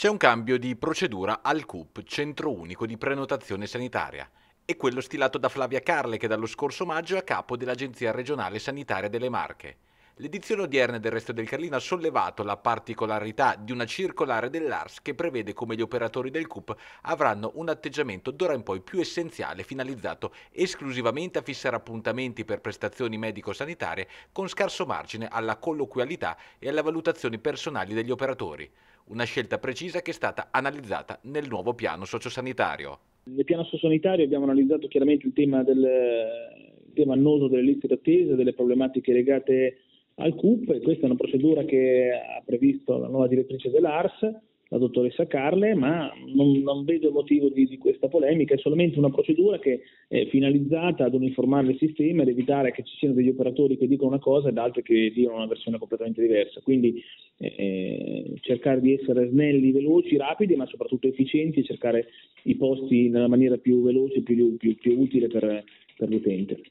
C'è un cambio di procedura al CUP, Centro Unico di Prenotazione Sanitaria. È quello stilato da Flavia Carle che dallo scorso maggio è a capo dell'Agenzia Regionale Sanitaria delle Marche. L'edizione odierna del Resto del Carlino ha sollevato la particolarità di una circolare dell'ARS che prevede come gli operatori del CUP avranno un atteggiamento d'ora in poi più essenziale finalizzato esclusivamente a fissare appuntamenti per prestazioni medico-sanitarie con scarso margine alla colloquialità e alle valutazioni personali degli operatori. Una scelta precisa che è stata analizzata nel nuovo piano sociosanitario. Nel piano sociosanitario abbiamo analizzato chiaramente il tema, del, il tema annoso delle liste d'attesa, delle problematiche legate al CUP e questa è una procedura che ha previsto la nuova direttrice dell'ARS, la dottoressa Carle, ma non, non vedo il motivo di, di, questa polemica, è solamente una procedura che è finalizzata ad uniformare il sistema ed evitare che ci siano degli operatori che dicono una cosa ed altri che dicono una versione completamente diversa. Quindi eh, eh, cercare di essere snelli, veloci, rapidi, ma soprattutto efficienti e cercare i posti nella maniera più veloce, più, più, più utile per, per l'utente.